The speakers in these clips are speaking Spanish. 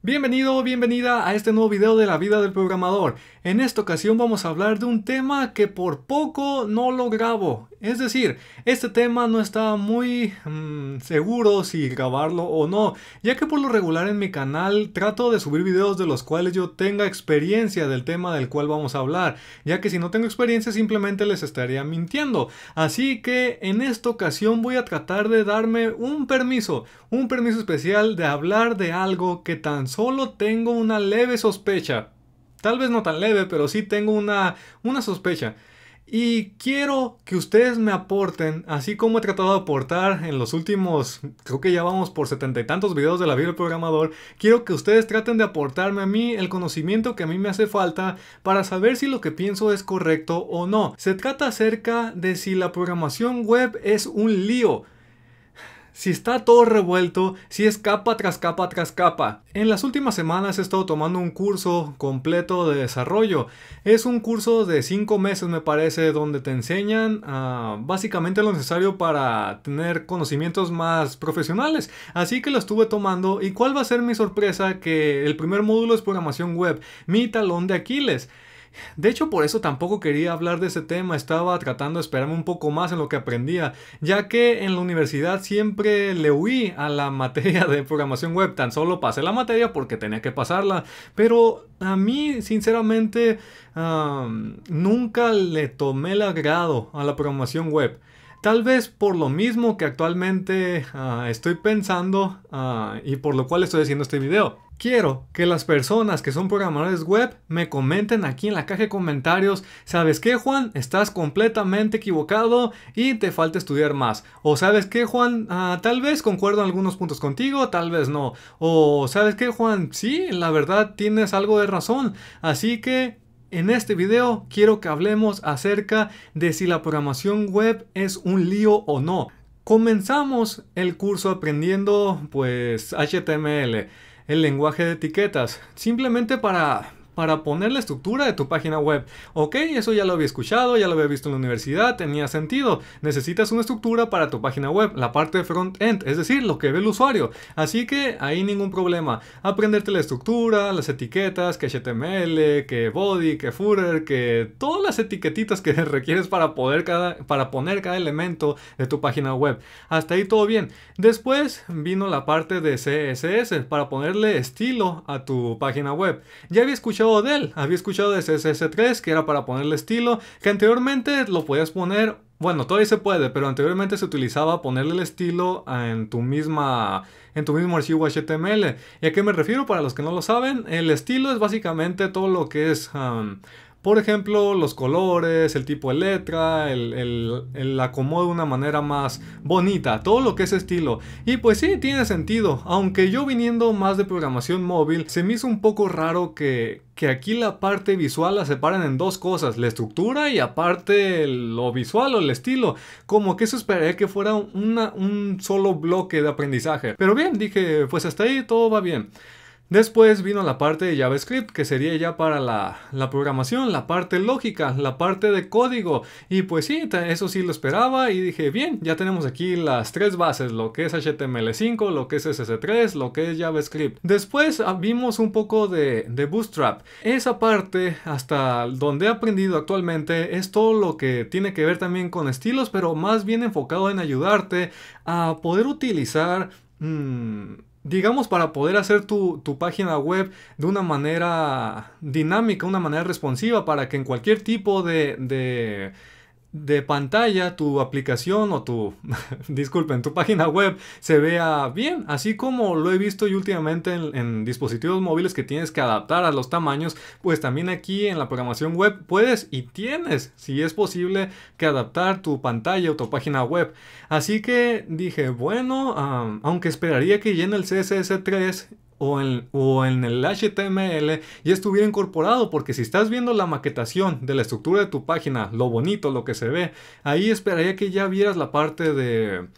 Bienvenido o bienvenida a este nuevo video de la vida del programador. En esta ocasión vamos a hablar de un tema que por poco no lo grabo. Es decir, este tema no está muy mm, seguro si grabarlo o no, ya que por lo regular en mi canal trato de subir videos de los cuales yo tenga experiencia del tema del cual vamos a hablar, ya que si no tengo experiencia simplemente les estaría mintiendo. Así que en esta ocasión voy a tratar de darme un permiso, un permiso especial de hablar de algo que tan solo tengo una leve sospecha. Tal vez no tan leve, pero sí tengo una, una sospecha. Y quiero que ustedes me aporten, así como he tratado de aportar en los últimos, creo que ya vamos por setenta y tantos videos de la vida del programador, quiero que ustedes traten de aportarme a mí el conocimiento que a mí me hace falta para saber si lo que pienso es correcto o no. Se trata acerca de si la programación web es un lío si está todo revuelto, si es capa tras capa tras capa. En las últimas semanas he estado tomando un curso completo de desarrollo. Es un curso de 5 meses me parece donde te enseñan ah, básicamente lo necesario para tener conocimientos más profesionales. Así que lo estuve tomando y cuál va a ser mi sorpresa que el primer módulo es programación web, mi talón de Aquiles. De hecho, por eso tampoco quería hablar de ese tema, estaba tratando de esperarme un poco más en lo que aprendía, ya que en la universidad siempre le huí a la materia de programación web, tan solo pasé la materia porque tenía que pasarla, pero a mí, sinceramente, nunca le tomé el agrado a la programación web. Tal vez por lo mismo que actualmente ah, estoy pensando ah, y por lo cual estoy haciendo este video. Quiero que las personas que son programadores web me comenten aquí en la caja de comentarios, ¿sabes qué Juan? Estás completamente equivocado y te falta estudiar más. O ¿sabes qué Juan? Ah, tal vez concuerdo en algunos puntos contigo, tal vez no. O ¿sabes qué Juan? Sí, la verdad tienes algo de razón. Así que en este video quiero que hablemos acerca de si la programación web es un lío o no. Comenzamos el curso aprendiendo pues HTML, el lenguaje de etiquetas, simplemente para para poner la estructura de tu página web. Ok, eso ya lo había escuchado, ya lo había visto en la universidad, tenía sentido. Necesitas una estructura para tu página web, la parte de front-end, es decir, lo que ve el usuario. Así que ahí ningún problema. Aprenderte la estructura, las etiquetas, que HTML, que body, que footer, que todas las etiquetitas que requieres para, poder para poner cada elemento de tu página web. Hasta ahí todo bien. Después vino la parte de CSS para ponerle estilo a tu página web. Ya había escuchado de él. Había escuchado de CSS3 que era para ponerle estilo, que anteriormente lo podías poner bueno, todavía se puede, pero anteriormente se utilizaba ponerle el estilo en tu misma en tu mismo archivo HTML. ¿Y a qué me refiero? Para los que no lo saben, el estilo es básicamente todo lo que es um, por ejemplo, los colores, el tipo de letra, el, el, el, acomodo de una manera más bonita, todo lo que es estilo. Y pues sí, tiene sentido, aunque yo viniendo más de programación móvil, se me hizo un poco raro que, que aquí la parte visual la separan en dos cosas, la estructura y aparte lo visual o el estilo. Como que eso esperé que fuera un solo bloque de aprendizaje. Pero bien, dije, pues hasta ahí todo va bien. Después vino la parte de JavaScript, que sería ya para la, programación, la parte lógica, la parte de código. Y pues sí, eso sí lo esperaba y dije, bien, ya tenemos aquí las tres bases, lo que es HTML5, lo que es ss 3 lo que es JavaScript. Después ah, vimos un poco de, Bootstrap. Esa parte, hasta donde he aprendido actualmente, es todo lo que tiene que ver también con estilos, pero más bien enfocado en ayudarte a poder utilizar... Mm, digamos, para poder hacer tu, página web de una manera dinámica, una manera responsiva, para que en cualquier tipo de de pantalla tu aplicación o tu, disculpen, tu página web se vea bien, así como lo he visto y últimamente en, dispositivos móviles que tienes que adaptar a los tamaños, pues también aquí en la programación web puedes y tienes, si es posible, que adaptar tu pantalla o tu página web. Así que dije, bueno, aunque esperaría que llene el CSS3 o en, el HTML y estuviera incorporado, porque si estás viendo la maquetación de la estructura de tu página, lo bonito, lo que se ve, ahí esperaría que ya vieras la parte de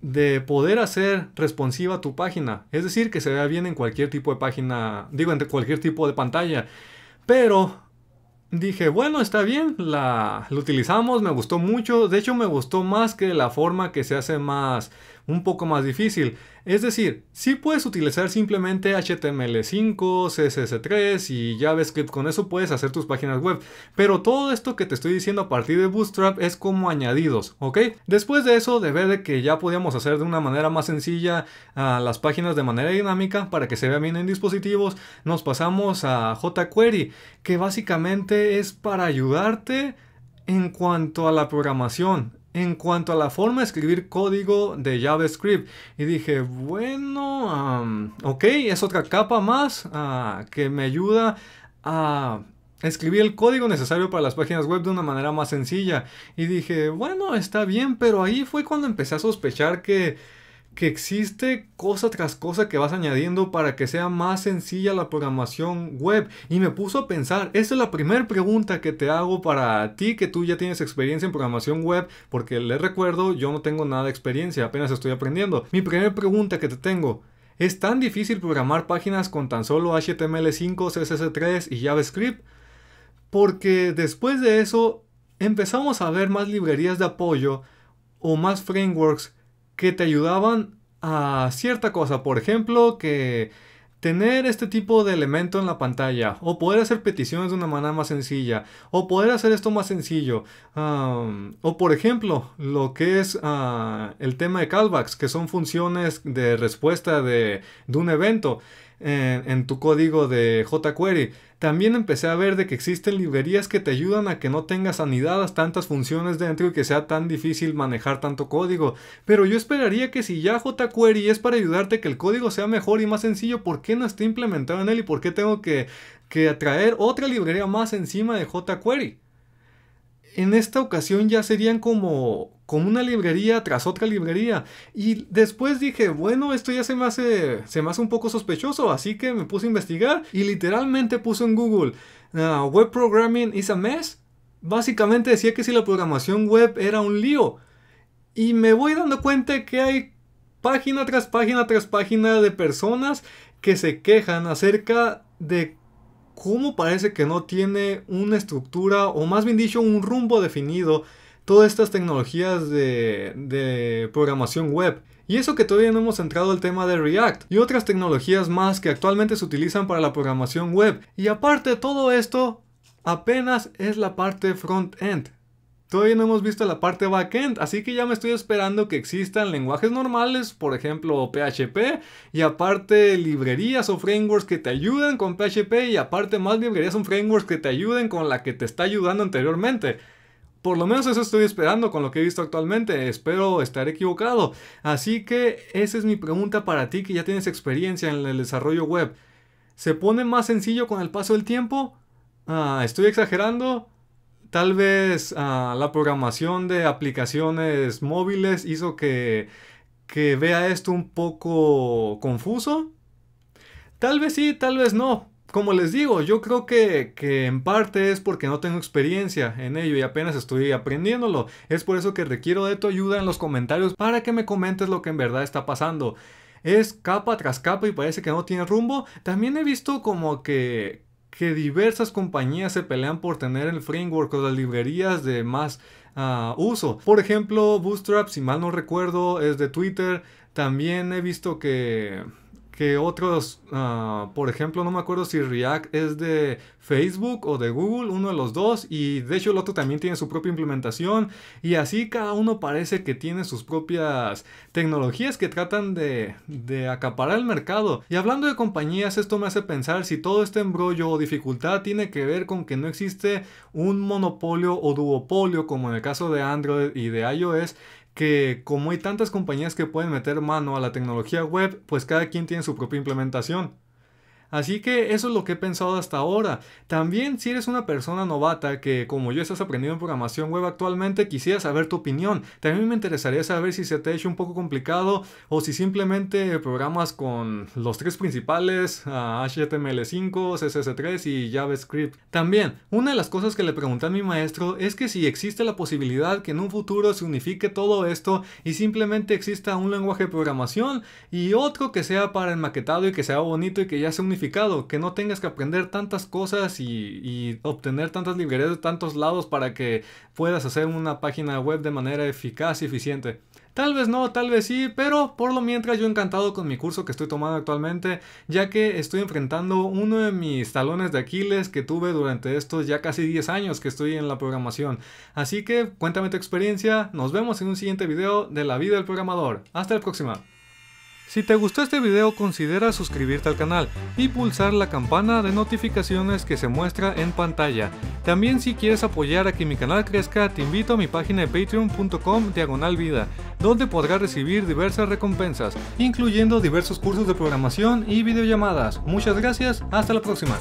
de poder hacer responsiva tu página, es decir, que se vea bien en cualquier tipo de página, digo, en cualquier tipo de pantalla. Pero dije, bueno, está bien, la, la, utilizamos, me gustó mucho. De hecho, me gustó más que la forma que se hace más un poco más difícil. Es decir, si puedes utilizar simplemente HTML5, CSS3 y JavaScript, con eso puedes hacer tus páginas web, pero todo esto que te estoy diciendo a partir de Bootstrap es como añadidos, ¿ok? Después de eso, de ver de que ya podíamos hacer de una manera más sencilla ah, las páginas de manera dinámica para que se vean bien en dispositivos, nos pasamos a jQuery, que básicamente es para ayudarte en cuanto a la programación en cuanto a la forma de escribir código de JavaScript. Y dije, bueno, ok, es otra capa más ah, que me ayuda a escribir el código necesario para las páginas web de una manera más sencilla. Y dije, bueno, está bien, pero ahí fue cuando empecé a sospechar que que existe cosa tras cosa que vas añadiendo para que sea más sencilla la programación web. Y me puso a pensar, esta es la primera pregunta que te hago para ti que tú ya tienes experiencia en programación web, porque les recuerdo, yo no tengo nada de experiencia, apenas estoy aprendiendo. Mi primera pregunta que te tengo, ¿es tan difícil programar páginas con tan solo HTML5, CSS3 y JavaScript? Porque después de eso empezamos a ver más librerías de apoyo o más frameworks que te ayudaban a cierta cosa. Por ejemplo, que tener este tipo de elemento en la pantalla, o poder hacer peticiones de una manera más sencilla, o poder hacer esto más sencillo, o por ejemplo, lo que es ah, el tema de callbacks, que son funciones de respuesta de un evento en, tu código de jQuery. También empecé a ver de que existen librerías que te ayudan a que no tengas anidadas tantas funciones dentro y que sea tan difícil manejar tanto código. Pero yo esperaría que si ya jQuery es para ayudarte que el código sea mejor y más sencillo, ¿por qué no está implementado en él y por qué tengo que, que otra librería más encima de jQuery? En esta ocasión ya serían como como una librería tras otra librería. Y después dije, bueno, esto ya se me hace, se me hace un poco sospechoso, así que me puse a investigar y literalmente puse en Google, ah, web programming is a mess. Básicamente decía que si la programación web era un lío. Y me voy dando cuenta que hay página tras página tras página de personas que se quejan acerca de cómo parece que no tiene una estructura o más bien dicho un rumbo definido todas estas tecnologías de, programación web. Y eso que todavía no hemos entrado al tema de React y otras tecnologías más que actualmente se utilizan para la programación web. Y aparte todo esto, apenas es la parte front-end. Todavía no hemos visto la parte back-end así que ya me estoy esperando que existan lenguajes normales, por ejemplo PHP, y aparte librerías o frameworks que te ayuden con PHP, y aparte más librerías o frameworks que te ayuden con la que te está ayudando anteriormente. Por lo menos eso estoy esperando con lo que he visto actualmente. Espero estar equivocado. Así que esa es mi pregunta para ti que ya tienes experiencia en el desarrollo web. ¿Se pone más sencillo con el paso del tiempo? Ah, ¿Estoy exagerando? Tal vez ah, la programación de aplicaciones móviles hizo que, que vea esto un poco confuso. Tal vez sí, tal vez no como les digo, yo creo que, en parte es porque no tengo experiencia en ello y apenas estoy aprendiéndolo. Es por eso que requiero de tu ayuda en los comentarios para que me comentes lo que en verdad está pasando. Es capa tras capa y parece que no tiene rumbo. También he visto como que, que diversas compañías se pelean por tener el framework o las librerías de más ah, uso. Por ejemplo, Bootstrap, si mal no recuerdo, es de Twitter. También he visto que que otros, ah, por ejemplo, no me acuerdo si React es de Facebook o de Google, uno de los dos, y de hecho el otro también tiene su propia implementación, y así cada uno parece que tiene sus propias tecnologías que tratan de, de acaparar el mercado. Y hablando de compañías, esto me hace pensar si todo este embrollo o dificultad tiene que ver con que no existe un monopolio o duopolio, como en el caso de Android y de iOS, que como hay tantas compañías que pueden meter mano a la tecnología web, pues cada quien tiene su propia implementación. Así que eso es lo que he pensado hasta ahora. También si eres una persona novata que como yo estás aprendiendo en programación web actualmente, quisiera saber tu opinión. También me interesaría saber si se te ha hecho un poco complicado o si simplemente programas con los tres principales, HTML5, ah, CSS3 y JavaScript. También, una de las cosas que le pregunté a mi maestro es que si existe la posibilidad que en un futuro se unifique todo esto y simplemente exista un lenguaje de programación y otro que sea para el maquetado y que sea bonito y que ya se unifique que no tengas que aprender tantas cosas y, y, obtener tantas librerías de tantos lados para que puedas hacer una página web de manera eficaz y eficiente. Tal vez no, tal vez sí, pero por lo mientras yo encantado con mi curso que estoy tomando actualmente, ya que estoy enfrentando uno de mis talones de Aquiles que tuve durante estos ya casi 10 años que estoy en la programación. Así que cuéntame tu experiencia, nos vemos en un siguiente video de la vida del programador. Hasta la próxima. Si te gustó este video considera suscribirte al canal y pulsar la campana de notificaciones que se muestra en pantalla. También si quieres apoyar a que mi canal crezca te invito a mi página de patreon.com diagonal vida, donde podrás recibir diversas recompensas, incluyendo diversos cursos de programación y videollamadas. Muchas gracias, hasta la próxima.